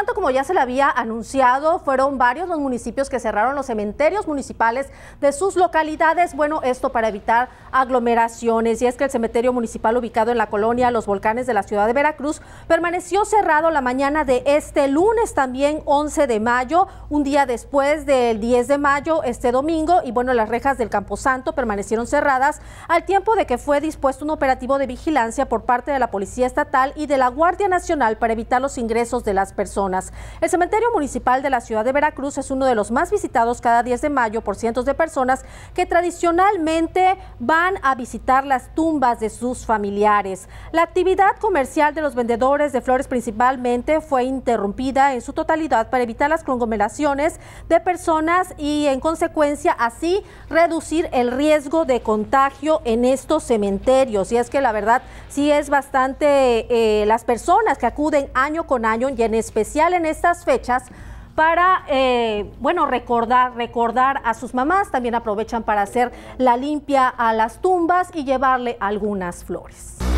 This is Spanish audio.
tanto, como ya se le había anunciado, fueron varios los municipios que cerraron los cementerios municipales de sus localidades. Bueno, esto para evitar aglomeraciones. Y es que el cementerio municipal ubicado en la colonia Los Volcanes de la ciudad de Veracruz permaneció cerrado la mañana de este lunes, también 11 de mayo, un día después del 10 de mayo, este domingo. Y bueno, las rejas del Camposanto permanecieron cerradas al tiempo de que fue dispuesto un operativo de vigilancia por parte de la Policía Estatal y de la Guardia Nacional para evitar los ingresos de las personas. El cementerio municipal de la ciudad de Veracruz es uno de los más visitados cada 10 de mayo por cientos de personas que tradicionalmente van a visitar las tumbas de sus familiares. La actividad comercial de los vendedores de flores principalmente fue interrumpida en su totalidad para evitar las conglomeraciones de personas y en consecuencia así reducir el riesgo de contagio en estos cementerios. Y es que la verdad sí es bastante eh, las personas que acuden año con año y en especial en estas fechas para, eh, bueno, recordar, recordar a sus mamás. También aprovechan para hacer la limpia a las tumbas y llevarle algunas flores.